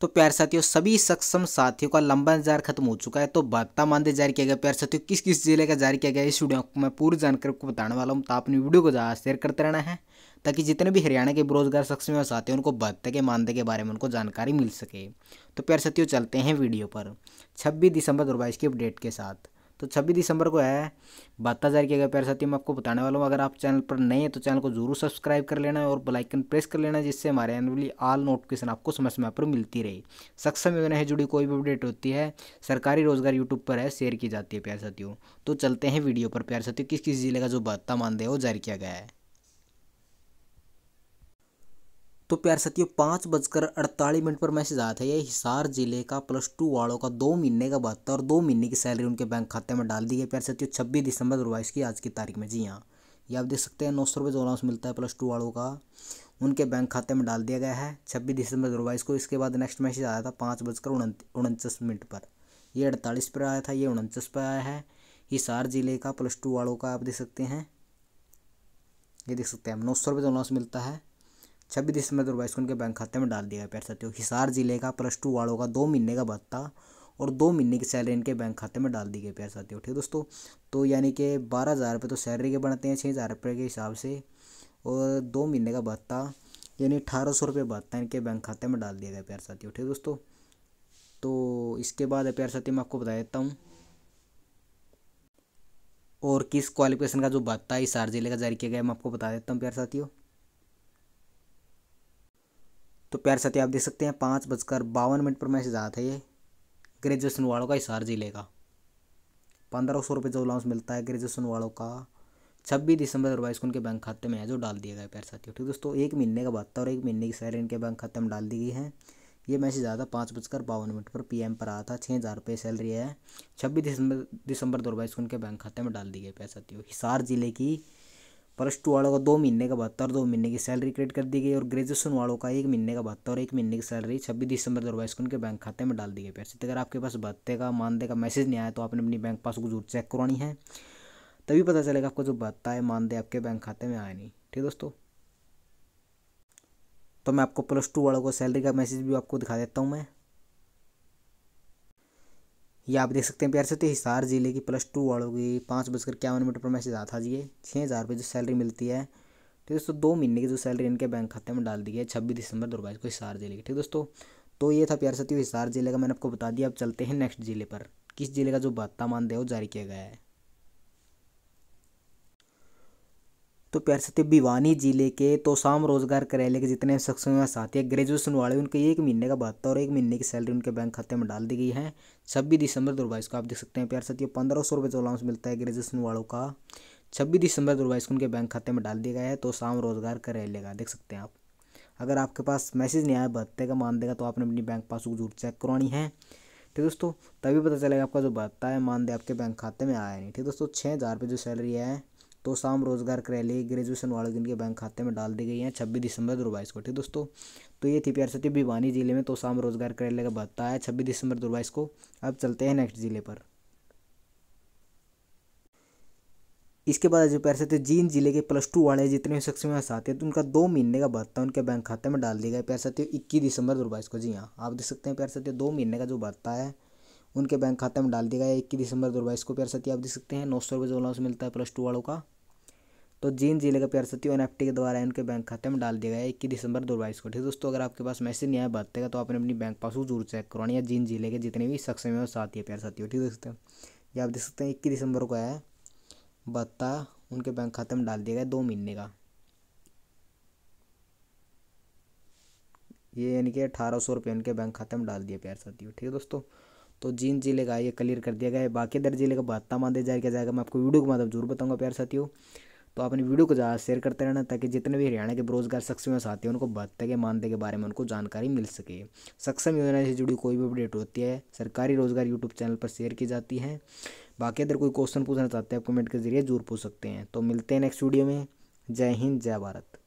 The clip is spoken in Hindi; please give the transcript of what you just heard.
तो प्यार साथियों सभी सक्षम साथियों का लंबा इंतजार खत्म हो चुका है तो भत्ता मानदेय जारी किया गया प्यार साथियों किस किस जिले का जारी किया गया इस वीडियो को मैं पूरी जानकारी आपको बताने वाला हूँ तो आपने वीडियो को ज़्यादा शेयर करते रहना है ताकि जितने भी हरियाणा के बेरोजगार सक्षम साथी हैं उनको भत्ते के मानदे के बारे में उनको जानकारी मिल सके तो प्यार साथियों चलते हैं वीडियो पर छब्बीस दिसंबर दो की अपडेट के साथ तो छब्बीस दिसंबर को है बहत्तर हज़ार की अगर प्यार साथी मैं आपको बताने वाला हूँ अगर आप चैनल पर नए हैं तो चैनल को जरूर सब्सक्राइब कर लेना और बेलाइकन प्रेस कर लेना जिससे हमारे एनुअली ऑल नोटिफिकेशन आपको समय समय पर मिलती रही सक्षम योजना से जुड़ी कोई भी अपडेट होती है सरकारी रोजगार यूट्यूब पर है शेयर की जाती है प्यार साथियों तो चलते हैं वीडियो पर प्यार साथियों किस किस जिले का जो बहत्ता मानदेय वो जारी किया गया है तो प्यार साथियों पाँच बजकर अड़तालीस मिनट पर मैसेज आया था ये हिसार जिले का प्लस टू वालों का दो महीने का था और दो महीने की सैलरी उनके बैंक खाते में डाल दी गई प्यार साथियों छब्बीस दिसंबर दो की आज की तारीख में जी हाँ ये आप देख सकते हैं नौ सौ रुपये जो अलाउंस मिलता है प्लस टू वालों का उनके बैंक खाते में डाल दिया गया है छब्बीस दिसंबर दो को इसके बाद नेक्स्ट मैसेज आया था पाँच बजकर उनचास मिनट पर ये अड़तालीस पर आया था ये उनचास पर आया है हिसार जिले का प्लस टू वालों का आप देख सकते हैं ये देख सकते हैं नौ सौ रुपये जो अलाउंस मिलता है छब्बीस दिसंबर दो हज़ार बाईस को उनके बैंक खाते में डाल दिया गया प्यार साथियों हिसार जिले का प्लस टू वालों का दो महीने का भत्ता और दो महीने की सैलरी इनके बैंक खाते में डाल दी गई प्यार साथियों ठीक दोस्तों तो यानी कि बारह हज़ार रुपये तो सैलरी के बनते हैं छः हज़ार रुपये के हिसाब से और दो महीने का भत्ता यानी अठारह सौ रुपये भत्ता इनके बैंक खाते में डाल दिया गया प्यार साथियों ठीक दोस्तों तो इसके बाद प्यार साथियों मैं आपको बता देता हूँ और किस क्वालिफिकेशन का जो भत्ता है हिसार जिले का जारी किया गया मैं आपको बता देता हूँ प्यार साथियों तो प्यार साथी आप देख सकते हैं पाँच बजकर बावन मिनट पर मैसेज आया था ये ग्रेजुएशन वालों का हिसार जिले का पंद्रह सौ रुपये जो अलाउंस मिलता है ग्रेजुएशन वालों का छब्बीस दिसंबर दो हज़ार उनके बैंक खाते में है जो डाल दिया गया प्यार साथियों ठीक दोस्तों एक महीने का था और एक महीने की सैलरी इनके बैंक खाते में डाल दी गई है ये मैसेज आया था पाँच बजकर बावन मिनट पर पी पर आया था छः हज़ार रुपये सैलरी है छब्बीस दिसंबर दिसंबर दो हज़ार उनके बैंक खाते में डाल दी गई प्यार साथियों हिसार जिले की प्लस टू वालों का दो महीने का बहत्तर दो महीने की सैलरी क्रिएट कर दी गई और ग्रेजुएशन वालों का एक महीने का बहत्तर और एक महीने की सैलरी छब्बीस दिसंबर दो हज़ार उनके बैंक खाते में डाल दी गई पैसे तो अगर आपके पास भत्ते का मानदेय का मैसेज नहीं आया तो आपने अपनी बैंक पासबुक जरूर चेक करवानी है तभी पता चलेगा आपको जो भत्ता है मानदेय आपके बैंक खाते में आया नहीं ठीक है दोस्तों तो मैं आपको प्लस टू वालों को सैलरी का मैसेज भी आपको दिखा देता हूँ मैं ये आप देख सकते हैं प्यार से हिसार ज़िले की प्लस टू वालों की पाँच बजकर इक्यावन मिनट पर मैसेज आता था जी छः हज़ार रुपये जो सैलरी मिलती है ठीक दोस्तों दो महीने की जो सैलरी इनके बैंक खाते में डाल दी है छब्बीस दिसंबर दो को हिसार ज़िले की ठीक दोस्तों तो ये था प्यार सत्यो हिसार ज़िले का मैंने आपको बता दिया अब चलते हैं नेक्स्ट ज़िले पर किस ज़िले का जो भत्ता मानदेय जारी किया गया है तो प्यार सत्य तो भिवानी जिले के तो शाम रोजगार कार्यालय के जितने सक्सेस साथी हैं ग्रेजुएशन वाले उनके एक महीने का भत्ता और एक महीने की सैलरी उनके बैंक खाते में डाल दी गई है छब्बीस दिसंबर दो को आप देख सकते हैं प्यार सत्य तो पंद्रह सौ रुपये जो मिलता है ग्रेजुएशन वालों का छब्बीस दिसंबर दो को उनके बैंक खाते में डाल दिया गया है तो शाम रोजगार कार्यालय का देख सकते हैं आप अगर आपके पास मैसेज नहीं आया भत्ते का मान देगा तो आपने अपनी बैंक पासबुक जरूर चेक करवानी है ठीक दोस्तों तभी पता चलेगा आपका जो भत्ता है मान दे आपके बैंक खाते में आया नहीं ठीक दोस्तों छः हज़ार रुपये जो सैलरी है तो शाम रोजगार क्रय लिए ग्रेजुएशन वालों के बैंक खाते में डाल दी गई हैं छब्बीस दिसंबर दो को ठीक दोस्तों तो ये थी प्यार सती भिवानी जिले में तो शाम रोजगार क्रय का बताया है छब्बीस दिसंबर दो को अब चलते हैं नेक्स्ट जिले पर इसके बाद जो पैर सत्य जींद जिले के प्लस टू वाले जितने सक्षम साथ हैं तो उनका दो महीने का भत्ता उनके बैंक खाते में डाल दिया गया पैर सत्य इक्कीस दिसंबर दो को जी हाँ आप देख सकते हैं पैर सत्य दो महीने का जो भत्ता है उनके बैंक खाते में डाल दिया गया इक्कीस दिसंबर दो को प्यार सत्य आप देख सकते हैं नौ सौ रुपये जो अलाउंस मिलता है प्लस टू वालों का तो जीन जिले का प्यार और एफ के द्वारा इनके बैंक खाते में डाल दिया गया इक्कीस दिसंबर दो बाईस को ठीक है दोस्तों अगर आपके पास मैसेज नहीं आया बताएगा तो आपने अपनी बैंक पासबुक जरूर चेक करवानी या जीन जिले के जितने भी शख्स में साथी है प्यार हो ठीक दोस्तों ये आप देख सकते हैं इक्कीस दिसंबर को आया भत्ता उनके बैंक खाते में डाल दिया गया दो महीने का ये यानी कि अठारह सौ रुपये उनके बैंक खाते में डाल दिया प्यार साथियों ठीक है दोस्तों तो जीन जिले का ये क्लियर कर दिया गया है बाकी दर जिले का भत्ता मान दिया जाएगा जाएगा मैं आपको वीडियो के माध्यम जरूर बताऊंगा प्यार साथियों तो आप अपनी वीडियो को ज़्यादा शेयर करते रहना ताकि जितने भी हरियाणा के बेरोजगार सक्षम साथी हैं उनको भत्ते के मानते के बारे में उनको जानकारी मिल सके सक्षम योजना से जुड़ी कोई भी अपडेट होती है सरकारी रोजगार यूट्यूब चैनल पर शेयर की जाती है बाकी अगर कोई क्वेश्चन पूछना चाहते हैं आप कमेंट के जरिए जरूर पूछ सकते हैं तो मिलते हैं नेक्स्ट वीडियो में जय हिंद जय भारत